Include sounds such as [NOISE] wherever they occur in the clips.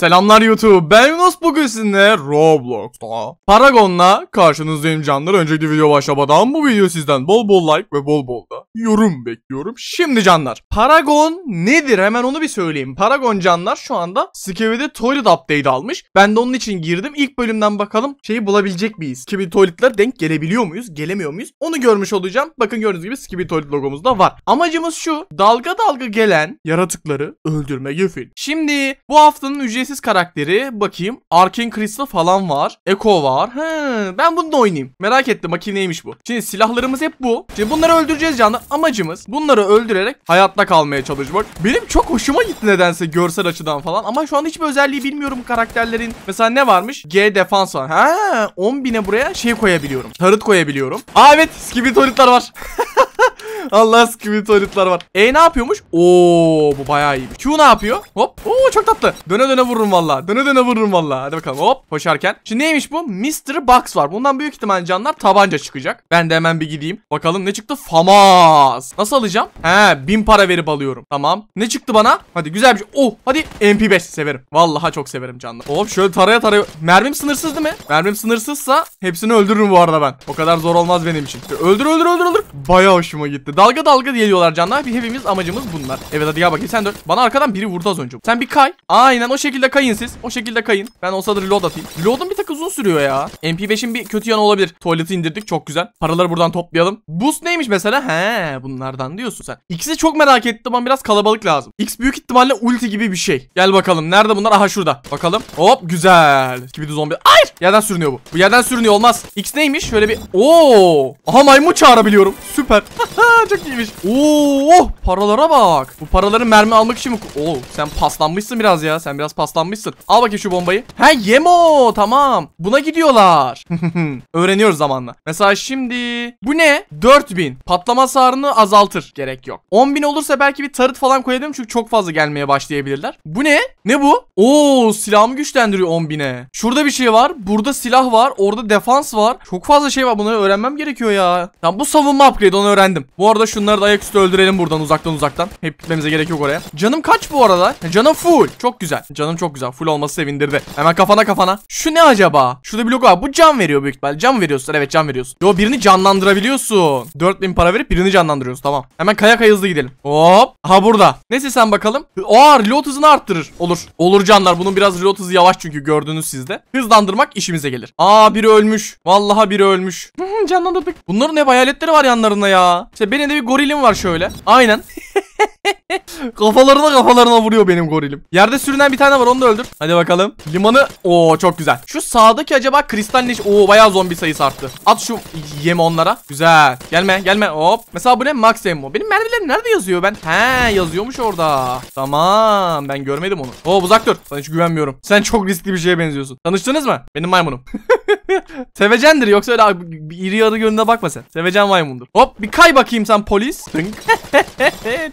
Selamlar YouTube, ben Yunus bugün sizinle Roblox'ta Paragon'la karşınızdayım canlar. Önceki video başlamadan bu video sizden bol bol like ve bol bol da yorum bekliyorum. Şimdi canlar, Paragon nedir? Hemen onu bir söyleyeyim. Paragon canlar şu anda Skivide Toilet Update almış. Ben de onun için girdim. İlk bölümden bakalım şeyi bulabilecek miyiz? Skivide Toiletler denk gelebiliyor muyuz? Gelemiyor muyuz? Onu görmüş olacağım. Bakın gördüğünüz gibi Skivide Toilet logomuz da var. Amacımız şu, dalga dalga gelen yaratıkları öldürme Güfil. Şimdi bu haftanın ücretsiz Ücretsiz karakteri bakayım. Arkin Crystal falan var. Echo var. He, ben da oynayayım. Merak ettim bakayım neymiş bu. Şimdi silahlarımız hep bu. Şimdi bunları öldüreceğiz canlı. Amacımız bunları öldürerek hayatta kalmaya çalışmak. Benim çok hoşuma gitti nedense görsel açıdan falan. Ama şu an hiçbir özelliği bilmiyorum karakterlerin. Mesela ne varmış? G defans var. He, 10 bine buraya şey koyabiliyorum. Tarıt koyabiliyorum. Aa evet skibidi var. [LAUGHS] Allah aşkına tuvaletler var. E ne yapıyormuş? Oo bu bayağı iyi. Q ne yapıyor? Hop. Oo çok tatlı. Döne döne vururum valla. Döne döne vururum valla. Hadi bakalım hop. Koşarken. Şimdi neymiş bu? Mr. Box var. Bundan büyük ihtimal canlar tabanca çıkacak. Ben de hemen bir gideyim. Bakalım ne çıktı? Famas. Nasıl alacağım? He bin para verip alıyorum. Tamam. Ne çıktı bana? Hadi güzel bir şey. Oh hadi MP5 severim. Vallahi çok severim canlı. Hop şöyle taraya taraya. Mermim sınırsız değil mi? Mermim sınırsızsa hepsini öldürürüm bu arada ben. O kadar zor olmaz benim için. Öldür öldür öldür öldür. Baya hoşuma gitti gitti. Dalga dalga geliyorlar canlar. Bir hepimiz amacımız bunlar. Evet hadi gel bakayım sen dön. Bana arkadan biri vurdu az önce. Sen bir kay. Aynen o şekilde kayın siz. O şekilde kayın. Ben olsa da reload atayım. Reload'un bir tık uzun sürüyor ya. MP5'in bir kötü yanı olabilir. Tuvaleti indirdik çok güzel. Paraları buradan toplayalım. Boost neymiş mesela? He bunlardan diyorsun sen. İkisi çok merak ettim ama biraz kalabalık lazım. X büyük ihtimalle ulti gibi bir şey. Gel bakalım. Nerede bunlar? Aha şurada. Bakalım. Hop güzel. Gibi de Yerden sürünüyor bu. Bu yerden sürünüyor olmaz. X neymiş? Şöyle bir. Oo. Aha maymun çağırabiliyorum. Süper. [LAUGHS] Aa çok iyiymiş. Oo oh, paralara bak. Bu paraların mermi almak için mi? Oo sen paslanmışsın biraz ya. Sen biraz paslanmışsın. Al bakayım şu bombayı. He yemo tamam. Buna gidiyorlar. [LAUGHS] Öğreniyoruz zamanla. Mesela şimdi bu ne? 4000. Patlama hasarını azaltır. Gerek yok. 10.000 olursa belki bir tarıt falan koyabilirim çünkü çok fazla gelmeye başlayabilirler. Bu ne? Ne bu? Oo silahımı güçlendiriyor 10.000'e. Şurada bir şey var. Burada silah var. Orada defans var. Çok fazla şey var. Bunları öğrenmem gerekiyor ya. tam bu savunma upgrade onu öğrendim. Bu bu arada şunları da ayaküstü öldürelim buradan uzaktan uzaktan. Hep gitmemize gerek yok oraya. Canım kaç bu arada? E, canım full. Çok güzel. Canım çok güzel. Full olması sevindirdi. Hemen kafana kafana. Şu ne acaba? Şurada logo var. Bu can veriyor büyük ihtimal. Can veriyorsun. Evet can veriyorsun. Yo birini canlandırabiliyorsun. 4000 para verip birini canlandırıyorsun. Tamam. Hemen kaya kaya hızlı gidelim. Hop. Ha burada. Neyse sen bakalım. Aa reload hızını arttırır. Olur. Olur canlar. Bunun biraz reload hızı yavaş çünkü gördünüz sizde. Hızlandırmak işimize gelir. Aa biri ölmüş. Vallahi biri ölmüş. [LAUGHS] Canlandırdık. Bunların hep hayaletleri var yanlarında ya. İşte benim de bir gorilim var şöyle. Aynen. [LAUGHS] kafalarına kafalarına vuruyor benim gorilim. Yerde sürünen bir tane var onu da öldür. Hadi bakalım. Limanı. Oo çok güzel. Şu sağdaki acaba kristal niş. Oo bayağı zombi sayısı arttı. At şu yemi onlara. Güzel. Gelme gelme hop. Mesela bu ne max ammo. Benim mermilerim nerede yazıyor ben? He yazıyormuş orada. Tamam ben görmedim onu. Oo uzak dur. Sana hiç güvenmiyorum. Sen çok riskli bir şeye benziyorsun. Tanıştınız mı? Benim maymunum. [LAUGHS] Sevecendir yoksa öyle abi, iri yarı gönlüne bakma sen. Sevecen maymundur. Hop bir kay bakayım sen polis. [LAUGHS]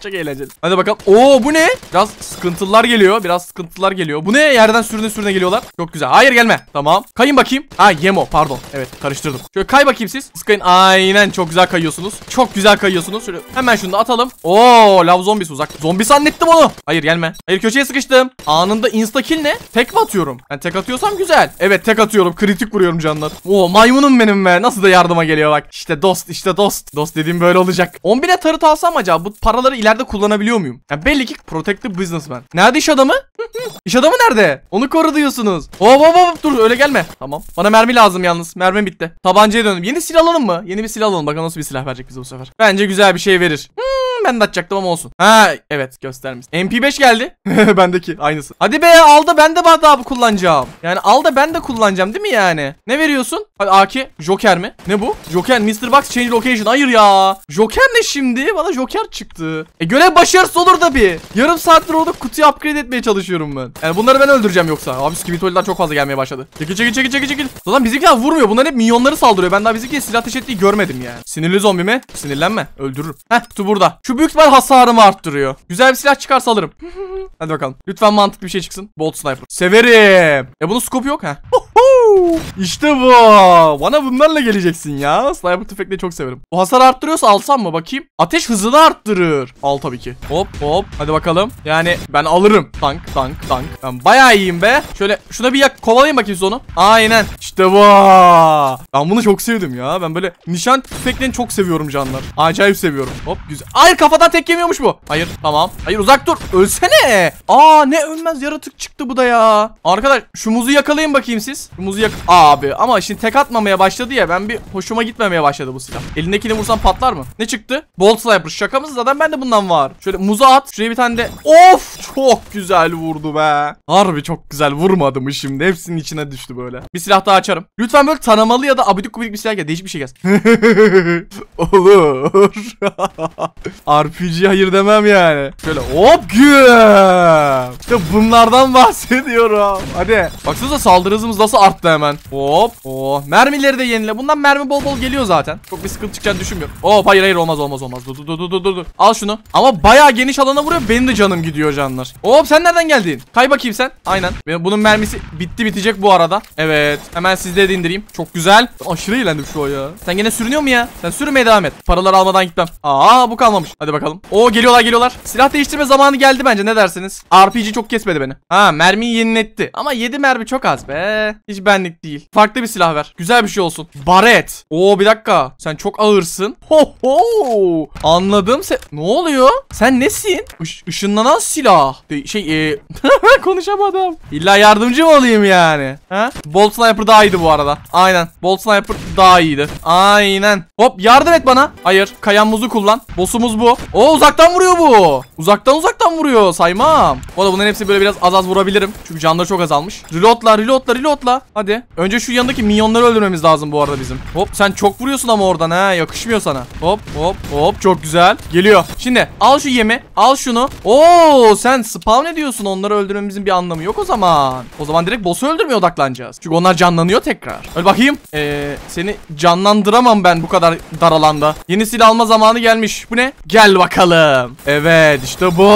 Çok eğlenceli. Hadi bakalım. Oo bu ne? Biraz sıkıntılar geliyor. Biraz sıkıntılar geliyor. Bu ne? Yerden sürüne sürüne geliyorlar. Çok güzel. Hayır gelme. Tamam. Kayın bakayım. Ha yemo pardon. Evet karıştırdım. Şöyle kay bakayım siz. Siz Aynen çok güzel kayıyorsunuz. Çok güzel kayıyorsunuz. Şöyle hemen şunu da atalım. Oo lav zombisi uzak. Zombi zannettim onu. Hayır gelme. Hayır köşeye sıkıştım. Anında insta kill ne? Tek mi atıyorum? Ben yani tek atıyorsam güzel. Evet tek atıyorum. Kritik vuruyorum canına bunlar. Oo maymunum benim be. Nasıl da yardıma geliyor bak. İşte dost işte dost. Dost dediğim böyle olacak. 10 bine tarıt alsam acaba bu paraları ileride kullanabiliyor muyum? Ya belli ki protective businessman. Nerede iş adamı? [LAUGHS] İş adamı nerede? Onu koru diyorsunuz. Hop hop hop dur öyle gelme. Tamam. Bana mermi lazım yalnız. Mermi bitti. Tabancaya döndüm. Yeni silah alalım mı? Yeni bir silah alalım. Bakalım nasıl bir silah verecek bize bu sefer. Bence güzel bir şey verir ben de atacaktım ama olsun. Ha evet göstermiş. MP5 geldi. [LAUGHS] Bendeki aynısı. Hadi be al da ben de daha kullanacağım. Yani al da ben de kullanacağım değil mi yani? Ne veriyorsun? Hadi AK Joker mi? Ne bu? Joker Mr. Box Change Location. Hayır ya. Joker ne şimdi? Valla Joker çıktı. E görev başarısız olur tabii. Yarım saattir orada kutuyu upgrade etmeye çalışıyorum ben. Yani bunları ben öldüreceğim yoksa. Abi skibitoller çok fazla gelmeye başladı. Çekil çekil çekil çekil çekil. Zaten bizimkiler vurmuyor. Bunlar hep minyonları saldırıyor. Ben daha bizimkiler silah ateş ettiği görmedim yani. Sinirli zombi mi? Sinirlenme. Öldürürüm. Heh kutu burada. Şu çünkü büyük ihtimal hasarımı arttırıyor. Güzel bir silah çıkarsa alırım. [LAUGHS] Hadi bakalım. Lütfen mantıklı bir şey çıksın. Bolt sniper. Severim. E bunun scope yok ha. Oh. [LAUGHS] İşte bu. Bana bunlarla geleceksin ya. Sniper tüfekleri çok severim. Bu hasar arttırıyorsa alsam mı bakayım? Ateş hızını arttırır. Al tabii ki. Hop hop. Hadi bakalım. Yani ben alırım. Tank tank tank. Ben bayağı iyiyim be. Şöyle şuna bir yak kovalayayım bakayım sonu. Aynen. İşte bu. Ben bunu çok sevdim ya. Ben böyle nişan tüfeklerini çok seviyorum canlar. Acayip seviyorum. Hop güzel. Hayır kafadan tek yemiyormuş bu. Hayır tamam. Hayır uzak dur. Ölsene. Aa ne ölmez yaratık çıktı bu da ya. Arkadaş şu muzu yakalayın bakayım siz. Şu muzu patlayacak abi. Ama şimdi tek atmamaya başladı ya. Ben bir hoşuma gitmemeye başladı bu silah. Elindekini vursam patlar mı? Ne çıktı? Bolt sniper. Şakamız zaten ben de bundan var. Şöyle muza at. Şuraya bir tane de. Of çok güzel vurdu be. Harbi çok güzel vurmadı mı şimdi? Hepsinin içine düştü böyle. Bir silah daha açarım. Lütfen böyle tanımalı ya da abidik gubidik bir silah gel. Değişik bir şey gelsin. [LAUGHS] Olur. [LAUGHS] RPG hayır demem yani. Şöyle hop güm. İşte bunlardan bahsediyorum. Hadi. Baksanıza saldırı hızımız nasıl arttı attı hemen. Hop. Oo. Mermileri de yenile. Bundan mermi bol bol geliyor zaten. Çok bir sıkıntı çıkacağını düşünmüyorum. Hop hayır hayır olmaz olmaz olmaz. Dur dur dur dur dur. Al şunu. Ama bayağı geniş alana vuruyor. Benim de canım gidiyor canlar. Hop sen nereden geldin? Kay bakayım sen. Aynen. Bunun mermisi bitti bitecek bu arada. Evet. Hemen sizde de indireyim. Çok güzel. Aşırı eğlendim şu an ya. Sen gene sürünüyor mu ya? Sen sürmeye devam et. Paraları almadan gitmem. Aa bu kalmamış. Hadi bakalım. Oo geliyorlar geliyorlar. Silah değiştirme zamanı geldi bence. Ne dersiniz? RPG çok kesmedi beni. Ha mermiyi yeniletti. Ama 7 mermi çok az be. Hiç ben benlik değil. Farklı bir silah ver. Güzel bir şey olsun. Baret. Oo bir dakika. Sen çok ağırsın. Ho ho. Anladım. Sen... Ne oluyor? Sen nesin? Iş ışınlanan silah. De şey e... [LAUGHS] konuşamadım. İlla yardımcı mı olayım yani? Ha? Bolt sniper daha iyiydi bu arada. Aynen. Bolt sniper daha iyiydi. Aynen. Hop yardım et bana. Hayır. Kayan muzu kullan. Bossumuz bu. O uzaktan vuruyor bu. Uzaktan uzaktan vuruyor. Saymam. O da bunların hepsi böyle biraz az az vurabilirim. Çünkü canları çok azalmış. Reloadla reloadla reloadla. Hadi hadi. Önce şu yanındaki minyonları öldürmemiz lazım bu arada bizim. Hop sen çok vuruyorsun ama oradan ha. Yakışmıyor sana. Hop hop hop çok güzel. Geliyor. Şimdi al şu yemi. Al şunu. Oo sen spawn ediyorsun. Onları öldürmemizin bir anlamı yok o zaman. O zaman direkt boss'u öldürmeye odaklanacağız. Çünkü onlar canlanıyor tekrar. Öyle bakayım. Ee, seni canlandıramam ben bu kadar dar alanda. Yeni silah alma zamanı gelmiş. Bu ne? Gel bakalım. Evet işte bu.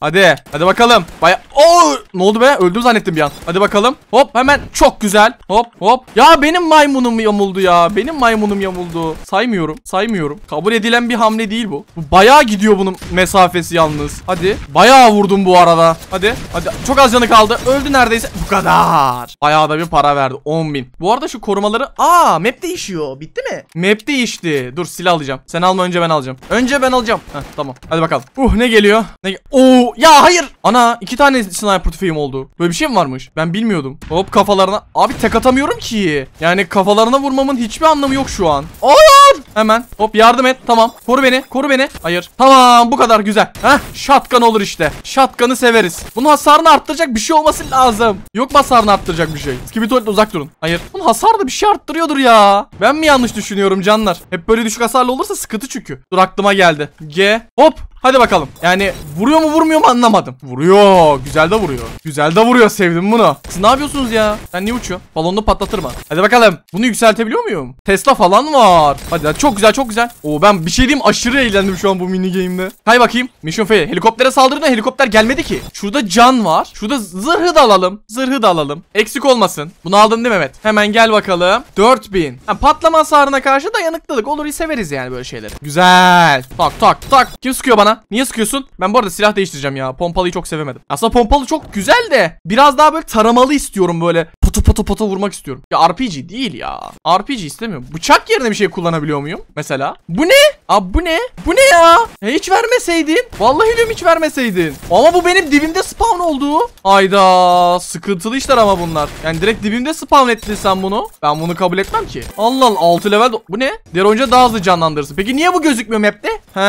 Hadi. Hadi bakalım. Baya Oo ne oldu be? Öldüm zannettim bir an. Hadi bakalım. Hop hemen çok güzel güzel. Hop hop. Ya benim maymunum yamuldu ya. Benim maymunum yamuldu. Saymıyorum. Saymıyorum. Kabul edilen bir hamle değil bu. Bu bayağı gidiyor bunun mesafesi yalnız. Hadi. Bayağı vurdum bu arada. Hadi. Hadi. Çok az canı kaldı. Öldü neredeyse. Bu kadar. Bayağı da bir para verdi. 10 bin. Bu arada şu korumaları. Aa map değişiyor. Bitti mi? Map değişti. Dur silah alacağım. Sen alma önce ben alacağım. Önce ben alacağım. Heh, tamam. Hadi bakalım. Uh ne geliyor? Ne Oo ya hayır. Ana iki tane sniper tüfeğim oldu. Böyle bir şey mi varmış? Ben bilmiyordum. Hop kafalarına. Abi tek atamıyorum ki. Yani kafalarına vurmamın hiçbir anlamı yok şu an. Olur. Hemen. Hop yardım et. Tamam. Koru beni. Koru beni. Hayır. Tamam bu kadar güzel. Heh. Şatkan olur işte. Şatkanı severiz. Bunun hasarını arttıracak bir şey olması lazım. Yok mu hasarını arttıracak bir şey? Skibitoletle uzak durun. Hayır. Bunun hasar da bir şey arttırıyordur ya. Ben mi yanlış düşünüyorum canlar? Hep böyle düşük hasarlı olursa sıkıntı çünkü. Dur aklıma geldi. G. Hop. Hadi bakalım. Yani vuruyor mu vurmuyor mu anlamadım. Vuruyor. Güzel de vuruyor. Güzel de vuruyor. Sevdim bunu. Siz ne yapıyorsunuz ya? Sen niye uçuyor? Balonunu mı? Hadi bakalım. Bunu yükseltebiliyor muyum? Tesla falan var. Hadi lan. çok güzel çok güzel. Oo ben bir şey diyeyim aşırı eğlendim şu an bu mini game'de. Hay bakayım. Mission fail. Helikoptere saldırdı helikopter gelmedi ki. Şurada can var. Şurada zırhı da alalım. Zırhı da alalım. Eksik olmasın. Bunu aldın değil mi Mehmet? Hemen gel bakalım. 4000. Ha, patlama hasarına karşı dayanıklılık. Olur severiz yani böyle şeyleri. Güzel. Tak tak tak. Kim sıkıyor bana? bana. Niye sıkıyorsun? Ben bu arada silah değiştireceğim ya. Pompalıyı çok sevemedim. Aslında pompalı çok güzel de biraz daha böyle taramalı istiyorum böyle. Pıt pata pata vurmak istiyorum. Ya RPG değil ya. RPG istemiyorum. Bıçak yerine bir şey kullanabiliyor muyum? Mesela. Bu ne? Abi bu ne? Bu ne ya? E, hiç vermeseydin. Vallahi diyorum hiç vermeseydin. Ama bu benim dibimde spawn oldu. Ayda sıkıntılı işler ama bunlar. Yani direkt dibimde spawn ettin sen bunu. Ben bunu kabul etmem ki. Allah Allah 6 level. Bu ne? Diğer oyuncu daha hızlı canlandırırsın. Peki niye bu gözükmüyor map'te? He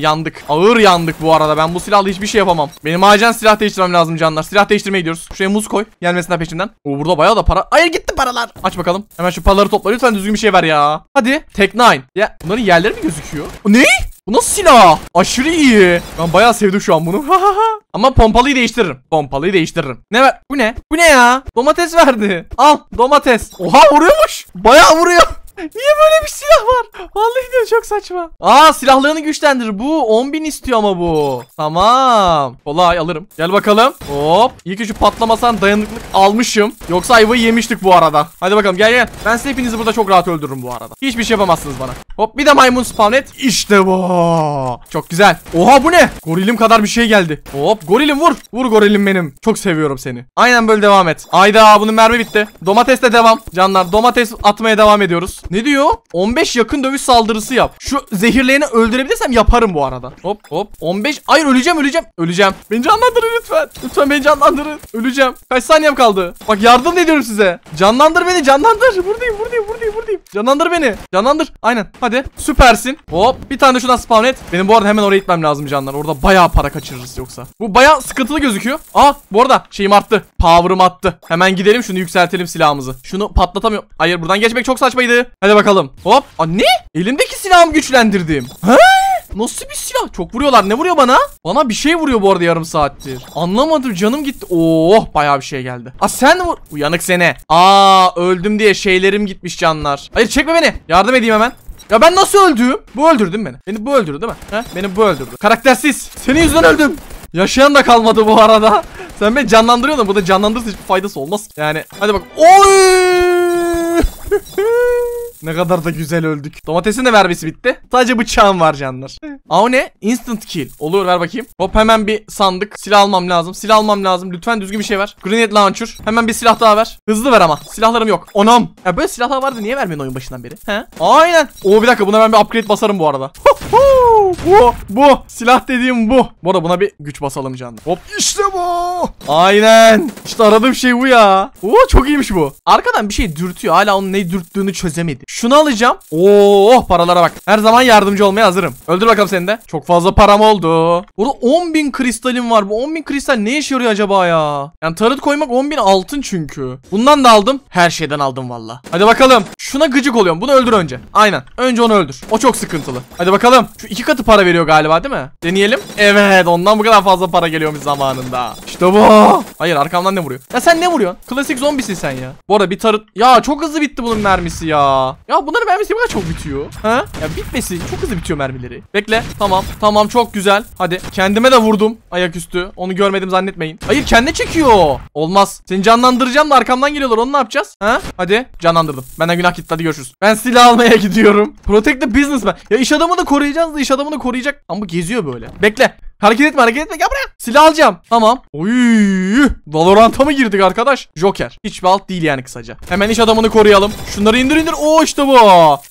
yandık. Ağır yandık bu arada. Ben bu silahla hiçbir şey yapamam. Benim acilen silah değiştirmem lazım canlar. Silah değiştirmeye gidiyoruz. Şuraya muz koy. Gelmesinler peşimden. O burada bayağı Baya da para. Hayır gitti paralar. Aç bakalım. Hemen şu paraları topla. Lütfen düzgün bir şey ver ya. Hadi. Tek nine. Ya bunların yerleri mi gözüküyor? O ne? Bu nasıl silah? Aşırı iyi. Ben bayağı sevdim şu an bunu. [LAUGHS] Ama pompalıyı değiştiririm. Pompalıyı değiştiririm. Ne ver? Bu ne? Bu ne ya? Domates verdi. Al domates. Oha vuruyormuş. Bayağı vuruyor. Niye böyle bir silah var? Vallahi de çok saçma. Aa silahlarını güçlendir. Bu 10.000 istiyor ama bu. Tamam. Kolay alırım. Gel bakalım. Hop. İyi ki şu patlamasan dayanıklık almışım. Yoksa ayvayı yemiştik bu arada. Hadi bakalım gel gel. Ben size hepinizi burada çok rahat öldürürüm bu arada. Hiçbir şey yapamazsınız bana. Hop bir de maymun spawn et. İşte bu. Çok güzel. Oha bu ne? Gorilim kadar bir şey geldi. Hop gorilim vur. Vur gorilim benim. Çok seviyorum seni. Aynen böyle devam et. Ayda bunun mermi bitti. Domatesle devam. Canlar domates atmaya devam ediyoruz. Ne diyor? 15 yakın dövüş saldırısı yap. Şu zehirleyeni öldürebilirsem yaparım bu arada. Hop hop. 15. Hayır öleceğim öleceğim. Öleceğim. Beni canlandırın lütfen. Lütfen beni canlandırın. Öleceğim. Kaç saniyem kaldı? Bak yardım ediyorum size. Canlandır beni canlandır. Buradayım buradayım bakayım. Canlandır beni. Canlandır. Aynen. Hadi. Süpersin. Hop. Bir tane şuna spawn et. Benim bu arada hemen oraya gitmem lazım canlar. Orada bayağı para kaçırırız yoksa. Bu bayağı sıkıntılı gözüküyor. Aa ah, bu arada şeyim arttı. Power'ım attı. Hemen gidelim şunu yükseltelim silahımızı. Şunu patlatamıyorum. Hayır buradan geçmek çok saçmaydı. Hadi bakalım. Hop. Aa ne? Elimdeki silahımı güçlendirdim. Ha? Nasıl bir silah? Çok vuruyorlar. Ne vuruyor bana? Bana bir şey vuruyor bu arada yarım saattir. Anlamadım canım gitti. Oh bayağı bir şey geldi. Aa sen vur. Uyanık seni. Aa öldüm diye şeylerim gitmiş canlar. Hayır çekme beni. Yardım edeyim hemen. Ya ben nasıl öldüm? Bu öldürdü beni. Beni bu öldürdü değil mi? He? Beni bu öldürdü. Karaktersiz. Senin yüzünden öldüm. Yaşayan da kalmadı bu arada. [LAUGHS] Sen beni canlandırıyordun. Burada canlandırırsa hiçbir faydası olmaz. Yani hadi bak. Oy! Ne kadar da güzel öldük. Domatesin de vermesi bitti. Sadece bıçağım var canlar. Aa ne? Instant kill. Olur ver bakayım. Hop hemen bir sandık. Silah almam lazım. Silah almam lazım. Lütfen düzgün bir şey ver. Grenade launcher. Hemen bir silah daha ver. Hızlı ver ama. Silahlarım yok. Onam. Ya böyle silahlar vardı niye vermiyorsun oyun başından beri? He? Aynen. Oo bir dakika buna ben bir upgrade basarım bu arada. bu bu silah dediğim bu. Bu arada buna bir güç basalım canım. Hop işte bu. Aynen. İşte aradığım şey bu ya. Oo çok iyiymiş bu. Arkadan bir şey dürtüyor. Hala onun ne dürttüğünü çözemedim. Şunu alacağım. Oo oh, paralara bak. Her zaman yardımcı olmaya hazırım. Öldür bakalım seni de. Çok fazla param oldu. Burada 10.000 kristalim var. Bu 10.000 kristal ne işe yarıyor acaba ya? Yani tarıt koymak 10.000 altın çünkü. Bundan da aldım. Her şeyden aldım valla. Hadi bakalım. Şuna gıcık oluyorum. Bunu öldür önce. Aynen. Önce onu öldür. O çok sıkıntılı. Hadi bakalım. Şu iki katı para veriyor galiba değil mi? Deneyelim. Evet ondan bu kadar fazla para geliyormuş zamanında. İşte bu. Hayır arkamdan ne vuruyor? Ya sen ne vuruyorsun? Klasik zombisin sen ya. Bu arada bir tarıt. Ya çok hızlı bitti bunun mermisi ya. Ya bunların mermisi ne çok bitiyor. Ha? Ya bitmesi Çok hızlı bitiyor mermileri. Bekle. Tamam. Tamam çok güzel. Hadi. Kendime de vurdum ayaküstü. Onu görmedim zannetmeyin. Hayır kendi çekiyor. Olmaz. Seni canlandıracağım da arkamdan geliyorlar. Onu ne yapacağız? Ha? Hadi. Canlandırdım. Benden günah gitti. Hadi görüşürüz. Ben silah almaya [LAUGHS] gidiyorum. Protect the businessman. Ya iş adamını koruyacağız da iş adamını koruyacak. Ama geziyor böyle. Bekle. Hareket etme hareket etme gel buraya. Silah alacağım. Tamam. Oy. Valorant'a mı girdik arkadaş? Joker. Hiçbir alt değil yani kısaca. Hemen iş adamını koruyalım. Şunları indir indir. Oo işte bu.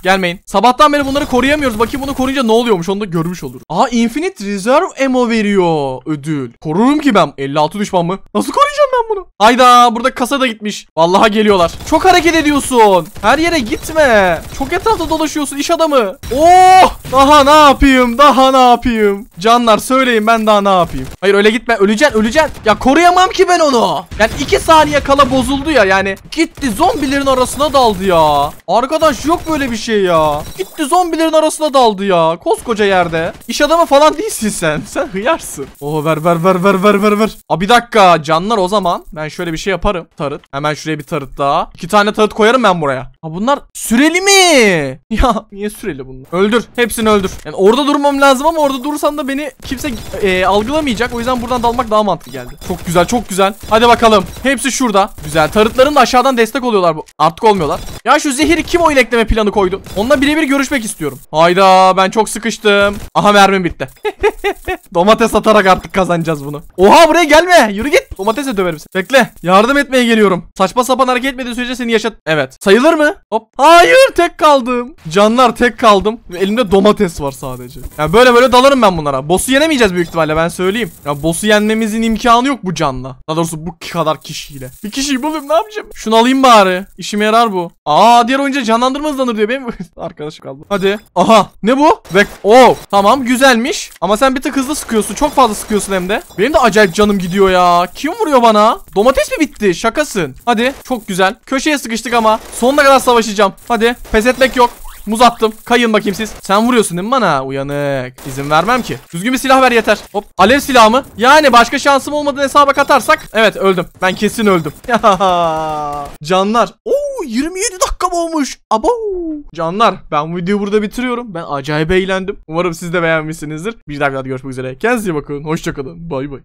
Gelmeyin. Sabahtan beri bunları koruyamıyoruz. Bakayım bunu koruyunca ne oluyormuş onu da görmüş olur. Aa Infinite Reserve Ammo veriyor ödül. Korurum ki ben. 56 düşman mı? Nasıl koruyacağım ben bunu? Hayda burada kasa da gitmiş. Vallaha geliyorlar. Çok hareket ediyorsun. Her yere gitme. Çok etrafta dolaşıyorsun iş adamı. Oo oh! Daha ne yapayım? Daha ne yapayım? Canlar söyleyin ben daha ne yapayım? Hayır öyle gitme. Öleceksin öleceksin. Ya koruyamam ki ben onu. Yani iki saniye kala bozuldu ya. Yani gitti zombilerin arasına daldı ya. Arkadaş yok böyle bir şey ya. Gitti zombilerin arasına daldı ya. Koskoca yerde. İş adamı falan değilsin sen. [LAUGHS] Sen hıyarsın. Oh ver ver ver ver ver ver ver. Aa bir dakika canlar o zaman. Ben şöyle bir şey yaparım. Tarıt. Hemen şuraya bir tarıt daha. İki tane tarıt koyarım ben buraya. Ha bunlar süreli mi? [LAUGHS] Ya niye süreli bunlar? Öldür. Hepsi hepsini öldür. Yani orada durmam lazım ama orada durursam da beni kimse e, algılamayacak. O yüzden buradan dalmak daha mantıklı geldi. Çok güzel çok güzel. Hadi bakalım. Hepsi şurada. Güzel. Tarıtların da aşağıdan destek oluyorlar. bu. Artık olmuyorlar. Ya şu zehiri kim o ilekleme planı koydu? Onunla birebir görüşmek istiyorum. Hayda ben çok sıkıştım. Aha mermim bitti. [LAUGHS] Domates atarak artık kazanacağız bunu. Oha buraya gelme. Yürü git. Domatese döverim seni. Bekle. Yardım etmeye geliyorum. Saçma sapan hareket etmediği sürece seni yaşat. Evet. Sayılır mı? Hop. Hayır tek kaldım. Canlar tek kaldım. elimde domates domates var sadece. Yani böyle böyle dalarım ben bunlara. Boss'u yenemeyeceğiz büyük ihtimalle ben söyleyeyim. Ya boss'u yenmemizin imkanı yok bu canla. Daha doğrusu bu kadar kişiyle. Bir kişiyi bulayım ne yapacağım? Şunu alayım bari. İşime yarar bu. Aa diğer oyuncu canlandırma hızlanır diyor. Benim [LAUGHS] arkadaşım kaldı. Hadi. Aha. Ne bu? Bek. Oo. Tamam güzelmiş. Ama sen bir tık hızlı sıkıyorsun. Çok fazla sıkıyorsun hem de. Benim de acayip canım gidiyor ya. Kim vuruyor bana? Domates mi bitti? Şakasın. Hadi. Çok güzel. Köşeye sıkıştık ama. Sonuna kadar savaşacağım. Hadi. Pes etmek yok. Muz attım. Kayın bakayım siz. Sen vuruyorsun değil mi bana? Uyanık. İzin vermem ki. Düzgün bir silah ver yeter. Hop. Alev silahı mı? Yani başka şansım olmadan hesaba katarsak. Evet öldüm. Ben kesin öldüm. [LAUGHS] Canlar. Oo 27 dakika olmuş. Abo. Canlar ben bu videoyu burada bitiriyorum. Ben acayip eğlendim. Umarım siz de beğenmişsinizdir. Bir dakika görüşmek üzere. Kendinize iyi bakın. Hoşçakalın. Bay bay.